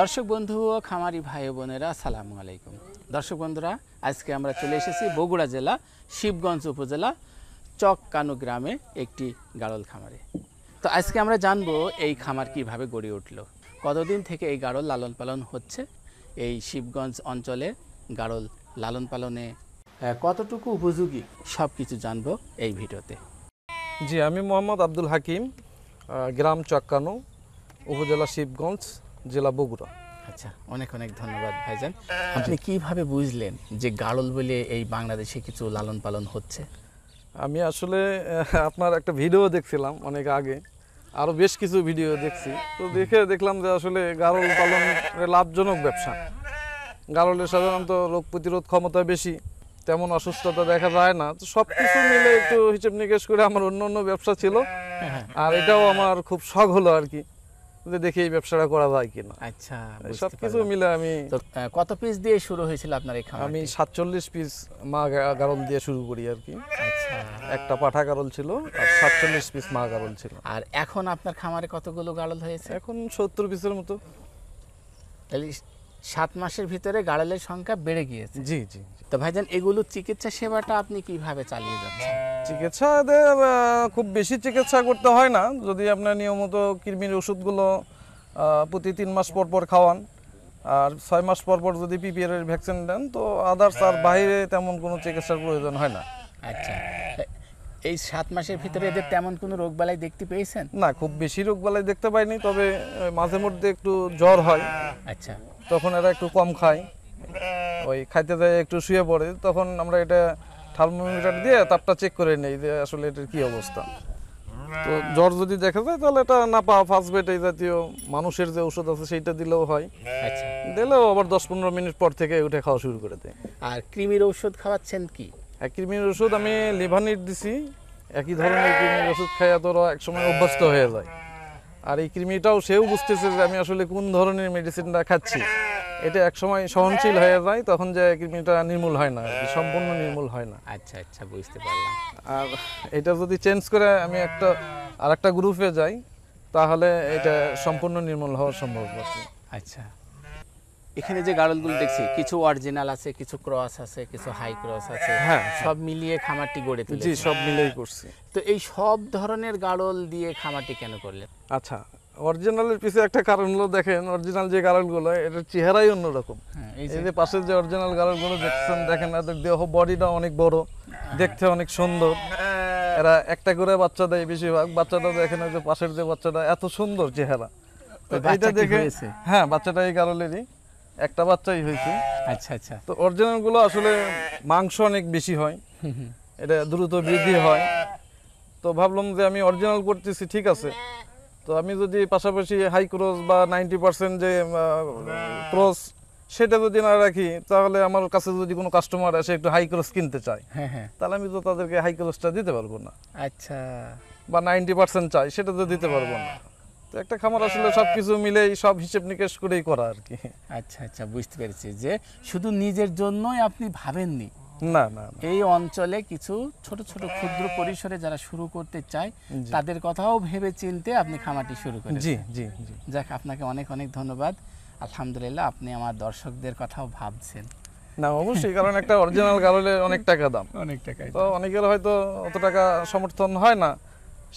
দর্শক বন্ধু ও খামারি ভাই বোনেরা আসসালামু আলাইকুম দর্শক বন্ধুরা আজকে আমরা চলে এসেছি বগুড়া জেলা শিবগঞ্জ উপজেলা চককানু গ্রামে একটি গাড়ল খামারে তো আজকে আমরা জানবো এই খামার কিভাবে গড়ে উঠল কতদিন থেকে এই গাড়ল লালন পালন হচ্ছে এই শিবগঞ্জ অঞ্চলে গাড়ল লালন পালনে কতটুকু উপযোগী সব কিছু জানব এই ভিডিওতে জি আমি মোহাম্মদ আব্দুল হাকিম গ্রাম চক্কানু উপজেলা শিবগঞ্জ জেলা বগুড়া আচ্ছা অনেক অনেক ধন্যবাদ ভাইজান আপনি কিভাবে বুঝলেন যে গাড়ল বলে এই বাংলাদেশে কিছু লালন পালন হচ্ছে আমি আসলে আপনার একটা ভিডিও দেখছিলাম অনেক আগে আরও বেশ কিছু ভিডিও দেখছি তো দেখে দেখলাম যে আসলে গাড়ল পালন লাভজনক ব্যবসা গাড়লের সাধারণত রোগ প্রতিরোধ ক্ষমতা বেশি তেমন অসুস্থতা দেখা যায় না তো সব কিছু মিলে একটু হিসেব নিকেশ করে আমার অন্য অন্য ব্যবসা ছিল হ্যাঁ, হ্যাঁ। আর এটাও আমার খুব শখ হলো আর কি যে দেখি এই ব্যবসাটা করা যায় কিনা আচ্ছা সবকিছু মিলে আমি কত পিস দিয়ে শুরু হয়েছিল আপনার এখানে আমি সাতচল্লিশ পিস মা গারল দিয়ে শুরু করি আর কি আচ্ছা একটা পাঠা গারল ছিল আর সাতচল্লিশ পিস মা গারল ছিল আর এখন আপনার খামারে কতগুলো গারল হয়েছে এখন সত্তর পিসের মতো সাত মাসের ভিতরে গাড়ালের সংখ্যা বেড়ে গিয়েছে জি জি তো ভাইজান এগুলো চিকিৎসা সেবাটা আপনি কিভাবে চালিয়ে যাচ্ছেন চিকিৎসা খুব বেশি চিকিৎসা করতে হয় না যদি আপনার নিয়মিত কৃমির ওষুধগুলো প্রতি তিন মাস পর পর খাওয়ান আর ছয় মাস পর পর যদি পিপিআর এর ভ্যাকসিন দেন তো আদার্স আর বাইরে তেমন কোনো চিকিৎসার প্রয়োজন হয় না আচ্ছা এই সাত মাসের ভিতরে এদের তেমন কোনো রোগ বালাই দেখতে পেয়েছেন না খুব বেশি রোগ বালাই দেখতে পাইনি তবে মাঝে মধ্যে একটু জ্বর হয় আচ্ছা তখন এরা একটু কম খায় ওই খাইতে যায় একটু শুয়ে পড়ে তখন আমরা এটা থার্মোমিটার দিয়ে তাপটা চেক করে নেই যে আসলে এটার কী অবস্থা তো জ্বর যদি দেখা যায় তাহলে এটা না পাওয়া ফার্স্ট বেড এই জাতীয় মানুষের যে ওষুধ আছে সেইটা দিলেও হয় আচ্ছা দিলেও আবার দশ পনেরো মিনিট পর থেকে উঠে খাওয়া শুরু করে দেয় আর কৃমির ওষুধ খাওয়াচ্ছেন কি এক কৃমির ওষুধ আমি লিভানিট দিছি একই ধরনের কৃমির ওষুধ খাইয়া তো এক সময় অভ্যস্ত হয়ে যায় আর এই কৃমিটাও সেও বুঝতেছে যে আমি আসলে কোন ধরনের মেডিসিনটা খাচ্ছি এটা এক সময় সহনশীল হয়ে যায় তখন যে কৃমিটা নির্মূল হয় না সম্পূর্ণ নির্মূল হয় না আচ্ছা আচ্ছা বুঝতে পারলাম আর এটা যদি চেঞ্জ করে আমি একটা আর একটা গ্রুপে যাই তাহলে এটা সম্পূর্ণ নির্মূল হওয়া সম্ভব আচ্ছা এখানে যে গাড়লগুলো দেখছি কিছু অরিজিনাল আছে কিছু ক্রস আছে কিছু হাই ক্রস আছে হ্যাঁ, হ্যাঁ। সব মিলিয়ে খামারটি গড়ে তুলেছি সব মিলিয়ে করছি তো এই সব ধরনের গাড়ল দিয়ে খামারটি কেন করলেন আচ্ছা অরিজিনালের পিছনে একটা কারণ হলো দেখেন অরিজিনাল যে গাড়লগুলো এটার চেহারাই অন্যরকম হ্যাঁ, এই যে পাশে যে অরিজিনাল গাড়লগুলো দেখছেন দেখেন এদের দেহ বডিটা অনেক বড় দেখতে অনেক সুন্দর এরা একটা করে বাচ্চা দেয় বেশিরভাগ বাচ্চাটা দেখেন ওই যে পাশের যে বাচ্চাটা এত সুন্দর চেহারা এটা দেখে হ্যাঁ বাচ্চাটা এই গাড়লেরই একটা বাচ্চাই হয়েছে আচ্ছা আচ্ছা তো অরিজিনালগুলো আসলে মাংস অনেক বেশি হয় এটা দ্রুত বৃদ্ধি হয় তো ভাবলাম যে আমি অরিজিনাল করতেছি ঠিক আছে তো আমি যদি পাশাপাশি হাই ক্রস বা নাইনটি পার্সেন্ট যে ক্রস সেটা যদি না রাখি তাহলে আমার কাছে যদি কোনো কাস্টমার আসে একটু হাই ক্রস কিনতে চায় হ্যাঁ, হ্যাঁ। তাহলে আমি তো তাদেরকে হাই ক্রসটা দিতে পারবো না আচ্ছা বা নাইনটি পার্সেন্ট চাই সেটা তো দিতে পারবো না একটা খামার আসলে সবকিছু মিলে সব হিসেব নিকেশ করেই করা আর কি আচ্ছা আচ্ছা বুঝতে পেরেছি যে শুধু নিজের জন্যই আপনি ভাবেননি না না এই অঞ্চলে কিছু ছোট ছোট ক্ষুদ্র পরিসরে যারা শুরু করতে চায় তাদের কথাও ভেবে চিনতে আপনি খামারটি শুরু করেন জি জি যাক আপনাকে অনেক অনেক ধন্যবাদ আলহামদুলিল্লাহ আপনি আমার দর্শকদের কথাও ভাবছেন না অবশ্যই কারণ একটা অরিজিনাল গারলের অনেক টাকা দাম অনেক টাকা তো অনেকের হয়তো অত টাকা সমর্থন হয় না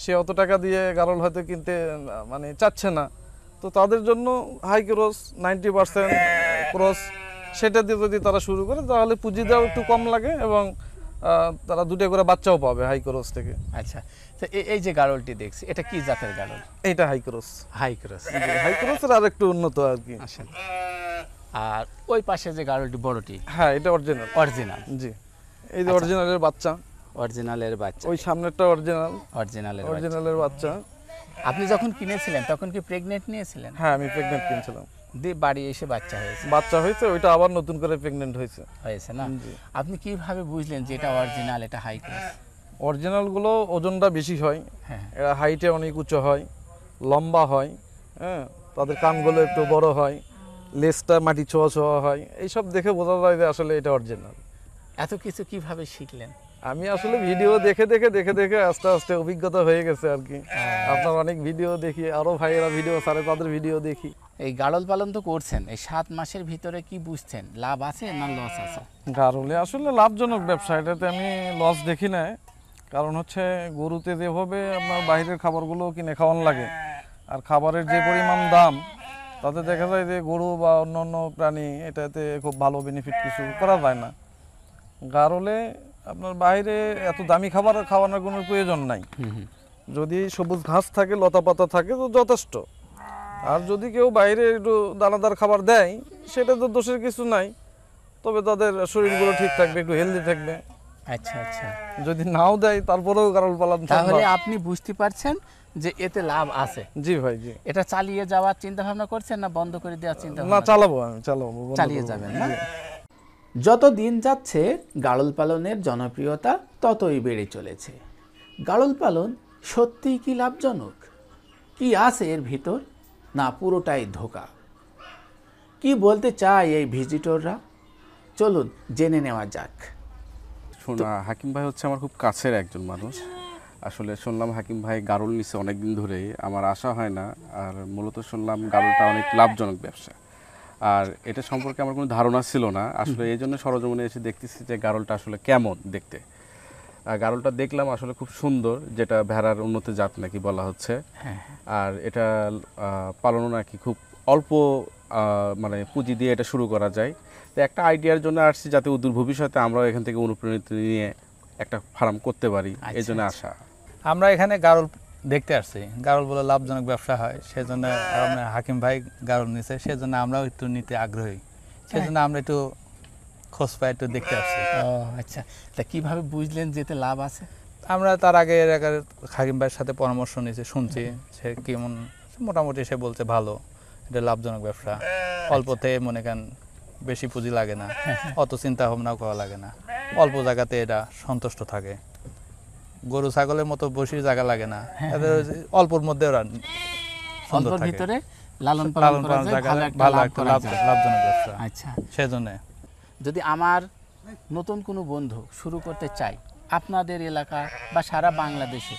সে অত টাকা দিয়ে গারল হয়তো কিনতে মানে চাচ্ছে না তো তাদের জন্য high cross ninety percent cross সেটা দিয়ে যদি তারা শুরু করে তাহলে পুঁজি দেওয়া একটু কম লাগে এবং তারা দুটো করে বাচ্চাও পাবে হাই ক্রস থেকে আচ্ছা তো এই যে গারলটি দেখছি এটা কি জাতের গারল এটা high cross high cross high cross আর একটু উন্নত আর কি আচ্ছা। আর ওই পাশে যে গারলটি বড়টি হ্যাঁ এটা অরিজিনাল অরিজিনাল জি এই যে অরিজিনালের আচ্ছা। বাচ্চা অরিজিনালের বাচ্চা ওই সামনেরটা অরিজিনাল অরিজিনালের অরিজিনালের বাচ্চা আপনি যখন কিনেছিলেন তখন কি প্রেগনেন্ট নিয়েছিলেন হ্যাঁ আমি প্রেগনেন্ট কিনেছিলাম দিয়ে বাড়ি এসে বাচ্চা হয়েছে বাচ্চা হয়েছে ওইটা আবার নতুন করে প্রেগনেন্ট হয়েছে হয়েছে না আপনি কিভাবে বুঝলেন যে এটা অরিজিনাল এটা হাই ক্লাস অরিজিনালগুলো ওজনটা বেশি হয় হ্যাঁ এরা হাইটে অনেক উঁচু হয় লম্বা হয় হ্যাঁ তাদের কানগুলো একটু বড় হয় লেজটা মাটি ছোঁয়া ছোঁয়া হয় এইসব দেখে বোঝা যায় যে আসলে এটা অরিজিনাল এত কিছু কিভাবে শিখলেন আমি আসলে ভিডিও দেখে দেখে দেখে দেখে আস্তে আস্তে অভিজ্ঞতা হয়ে গেছে আর কি আপনার অনেক ভিডিও দেখি আরও ভাইয়েরা ভিডিও সারে তাদের ভিডিও দেখি এই গাড়ল পালন তো করছেন এই সাত মাসের ভিতরে কি বুঝছেন লাভ আছে না লস আছে গাড়লে আসলে লাভজনক ব্যবসা এটাতে আমি লস দেখি না কারণ হচ্ছে গরুতে যেভাবে আপনার বাইরের খাবারগুলো কিনে খাওয়ান লাগে আর খাবারের যে পরিমাণ দাম তাতে দেখা যায় যে গরু বা অন্য অন্য প্রাণী এটাতে খুব ভালো বেনিফিট কিছু করা যায় না গাড়লে আপনার বাইরে এত দামি খাবার খাওয়ানোর কোনো প্রয়োজন নাই যদি সবুজ ঘাস থাকে লতা পাতা থাকে তো যথেষ্ট আর যদি কেউ বাইরে একটু দানাদার খাবার দেয় সেটা তো দোষের কিছু নাই তবে তাদের শরীরগুলো ঠিক থাকবে একটু হেলদি থাকবে আচ্ছা আচ্ছা যদি নাও দেয় তারপরেও কারণ পালন তাহলে আপনি বুঝতে পারছেন যে এতে লাভ আছে জি ভাই জি এটা চালিয়ে যাওয়ার চিন্তা ভাবনা করছেন না বন্ধ করে দেওয়ার চিন্তা না চালাবো আমি চালাবো চালিয়ে যাবেন না যত দিন যাচ্ছে গাড়ল পালনের জনপ্রিয়তা ততই বেড়ে চলেছে গাড়ল পালন সত্যিই কি লাভজনক কি আছে এর ভিতর না পুরোটাই ধোকা কি বলতে চায় এই ভিজিটররা চলুন জেনে নেওয়া যাক শোনা হাকিম ভাই হচ্ছে আমার খুব কাছের একজন মানুষ আসলে শুনলাম হাকিম ভাই গারুল নিচে অনেকদিন ধরে আমার আশা হয় না আর মূলত শুনলাম গাড়লটা অনেক লাভজনক ব্যবসা আর এটা সম্পর্কে আমার কোনো ধারণা ছিল না আসলে এই জন্য সরজমনে এসে দেখতেছি যে গারলটা আসলে কেমন দেখতে গারলটা দেখলাম আসলে খুব সুন্দর যেটা ভেড়ার উন্নত জাত নাকি বলা হচ্ছে হ্যাঁ, হ্যাঁ। আর এটা পালনও নাকি খুব অল্প মানে পুঁজি দিয়ে এটা শুরু করা যায় তো একটা আইডিয়ার জন্য আসছি যাতে উদূর ভবিষ্যতে আমরাও এখান থেকে অনুপ্রাণিত নিয়ে একটা ফার্ম করতে পারি এই জন্য আশা আমরা এখানে গারল দেখতে আসছি গারল বলে লাভজনক ব্যবসা হয় সেজন্য আপনার হাকিম ভাই গারল নিছে সেজন্য আমরাও একটু নিতে আগ্রহী সেজন্য হ্যাঁ। আমরা একটু খোঁজ পাই একটু দেখতে আসছি ও আচ্ছা তা কিভাবে বুঝলেন যে লাভ আছে আমরা তার আগে এলাকার হাকিম ভাইয়ের সাথে পরামর্শ নিয়েছি শুনছি সে কেমন মোটামুটি সে বলছে ভালো এটা লাভজনক ব্যবসা আচ্ছা। অল্পতে মনে করেন বেশি পুঁজি লাগে না হ্যাঁ, হ্যাঁ। অত চিন্তা ভাবনাও করা লাগে না অল্প জায়গাতে এটা সন্তুষ্ট থাকে গরু ছাগলের মতো বসির জায়গা লাগে না হ্যাঁ, হ্যাঁ। অল্পর মধ্যে ওরা সুন্দর ভিতরে লালন পালন করা যায় ভালো একটা লাভ লাভজনক ব্যবসা আচ্ছা সেজন্য যদি আমার নতুন কোনো বন্ধু শুরু করতে চাই আপনাদের এলাকা বা সারা বাংলাদেশে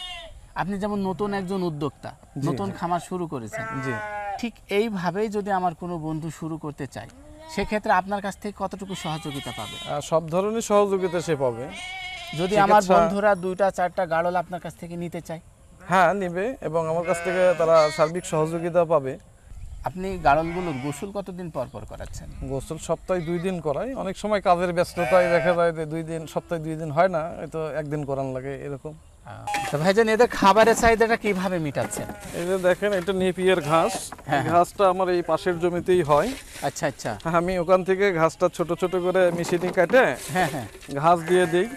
আপনি যেমন নতুন একজন উদ্যোক্তা নতুন খামার শুরু করেছেন জি ঠিক এইভাবেই যদি আমার কোনো বন্ধু শুরু করতে চায় সেক্ষেত্রে আপনার কাছ থেকে কতটুকু সহযোগিতা পাবে সব ধরনের সহযোগিতা সে পাবে যদি আমার বন্ধুরা দুইটা চারটা গাড়ল আপনার কাছ থেকে নিতে চায় হ্যাঁ নেবে এবং আমার কাছ থেকে তারা সার্বিক সহযোগিতা পাবে আপনি গাড়লগুলোর গোসল কতদিন পর পর করাচ্ছেন গোসল সপ্তাহে দুই দিন করাই অনেক সময় কাজের ব্যস্ততায় দেখা যায় যে দুই দিন সপ্তাহে দুই দিন হয় না হয়তো একদিন করান লাগে এরকম তো ভাইজান এদের খাবারের চাহিদাটা কিভাবে মিটাচ্ছেন এই যে দেখেন এটা নেপিয়ার ঘাস হ্যাঁ, হ্যাঁ। ঘাসটা আমার এই পাশের জমিতেই হয় আচ্ছা আচ্ছা আমি ওখান থেকে ঘাসটা ছোট ছোট করে মিশিয়ে কাটে হ্যাঁ হ্যাঁ ঘাস দিয়ে দিই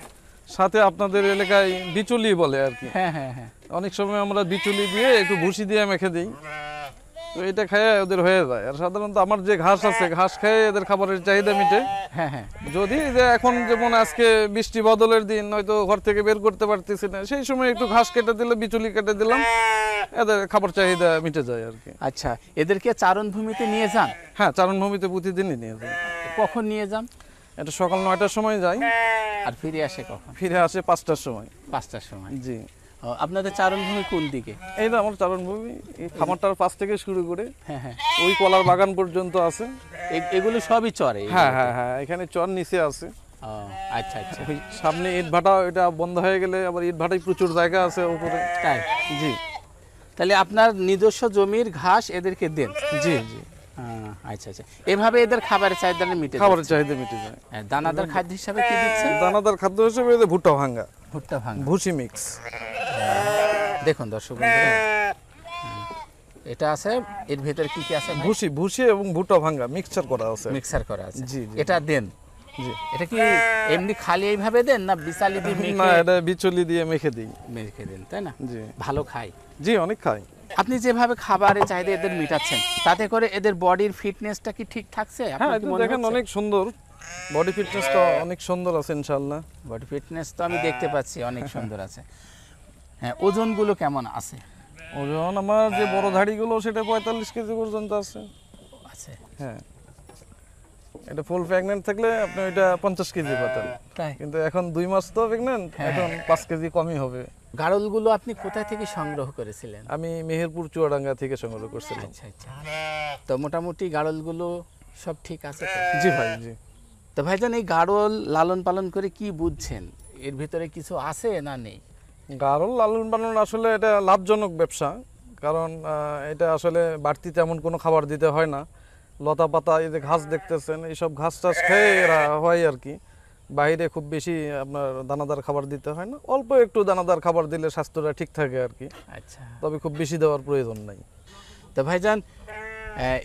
সাথে আপনাদের এলাকায় বিচুলি বলে আর কি হ্যাঁ হ্যাঁ হ্যাঁ অনেক সময় আমরা বিচুলি দিয়ে একটু ভুসি দিয়ে মেখে দিই তো এটা খেয়ে ওদের হয়ে যায় আর সাধারণত আমার যে ঘাস আছে ঘাস খেয়ে এদের খাবারের চাহিদা মিটে হ্যাঁ হ্যাঁ যদি যে এখন যেমন আজকে বৃষ্টি বদলের দিন হয়তো ঘর থেকে বের করতে পারতেছি না সেই সময় একটু ঘাস কেটে দিলে বিচুলি কেটে দিলাম এদের খাবার চাহিদা মিটে যায় আর কি আচ্ছা এদেরকে চারণভূমিতে নিয়ে যান হ্যাঁ চারণভূমিতে প্রতিদিনই নিয়ে যান কখন নিয়ে যান এটা সকাল নয়টার সময় যায় আর ফিরে আসে কখন ফিরে আসে পাঁচটার সময় পাঁচটার সময় জি আপনাদের চারণভূমি কোন দিকে এই তো আমার চারণভূমি খামারটার পাশ থেকে শুরু করে হ্যাঁ হ্যাঁ ওই কলার বাগান পর্যন্ত আছে এগুলো সবই চরে হ্যাঁ হ্যাঁ হ্যাঁ এখানে চর নিচে আছে আচ্ছা আচ্ছা সামনে ইট ভাটা এটা বন্ধ হয়ে গেলে আবার ইট ভাটায় প্রচুর জায়গা আছে উপরে তাই জি তাহলে আপনার নিজস্ব জমির ঘাস এদেরকে দেন জি জি আচ্ছা আচ্ছা এভাবে এদের খাবারের মিটে খাবারের চাহিদা মিটে যায় হ্যাঁ, দানাদার খাদ্য হিসাবে কি হ্যাঁ, দানাদার খাদ্য হিসাবে ভুট্টা ভুসি মিক্স হ্যাঁ। দেখুন এটা আছে এর কি কি আছে ভুসি ভুসি এবং ভুট্টা করা আছে করা আছে জি এটা দেন এটা কি এমনি খালি এইভাবে দেন না দিয়ে দিয়ে মেখে দিই মেখে তাই না ভালো খায় জি অনেক খায় আপনি যেভাবে খাবারের চাহিদা এদের মেটাচ্ছেন তাতে করে এদের বডির ফিটনেসটা কি ঠিক থাকছে হ্যাঁ, দেখেন অনেক সুন্দর বডি ফিটনেস তো অনেক সুন্দর আছে ইনশাল্লাহ বডি ফিটনেস তো আমি দেখতে পাচ্ছি অনেক সুন্দর আছে হ্যাঁ ওজনগুলো কেমন আছে ওজন আমার যে বড় ধাড়িগুলো সেটা পঁয়তাল্লিশ কেজি পর্যন্ত আছে আছে হ্যাঁ এটা ফুল প্রেগনেন্ট থাকলে আপনি এটা পঞ্চাশ কেজি পাতেন কিন্তু এখন দুই মাস তো প্রেগনেন্ট হ্যাঁ। এখন পাঁচ কেজি কমই হবে গাড়লগুলো আপনি কোথা থেকে সংগ্রহ করেছিলেন আমি মেহেরপুর চুয়াডাঙ্গা থেকে সংগ্রহ করছিলাম আচ্ছা আচ্ছা, আচ্ছা। তো মোটামুটি গাড়লগুলো সব ঠিক আছে জি ভাই জি তো ভাইজান এই গাড়ল লালন পালন করে কি বুঝছেন এর ভিতরে কিছু আছে না নেই গাড়ল লালন পালন আসলে এটা লাভজনক ব্যবসা কারণ এটা আসলে বাড়তি তেমন কোনো খাবার দিতে হয় না লতা পাতা এই যে ঘাস দেখতেছেন এইসব ঘাস টাস খেয়ে এরা হয় আর কি বাইরে খুব বেশি আপনার দানাদার খাবার দিতে হয় না অল্প একটু দানাদার খাবার দিলে স্বাস্থ্যটা ঠিক থাকে আর কি আচ্ছা তবে খুব বেশি দেওয়ার প্রয়োজন নাই তো ভাইজান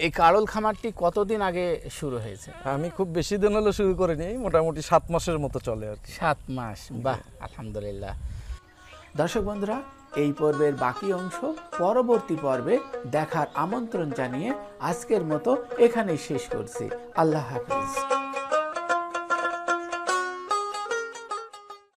এই কারল খামারটি কতদিন আগে শুরু হয়েছে আমি খুব বেশি দিন হলো শুরু করিনি মোটামুটি সাত মাসের মতো চলে আর কি সাত মাস বাহ আলহামদুলিল্লাহ দর্শক বন্ধুরা এই পর্বের বাকি অংশ পরবর্তী পর্বে দেখার আমন্ত্রণ জানিয়ে আজকের মতো এখানেই শেষ করছি আল্লাহ হাফিজ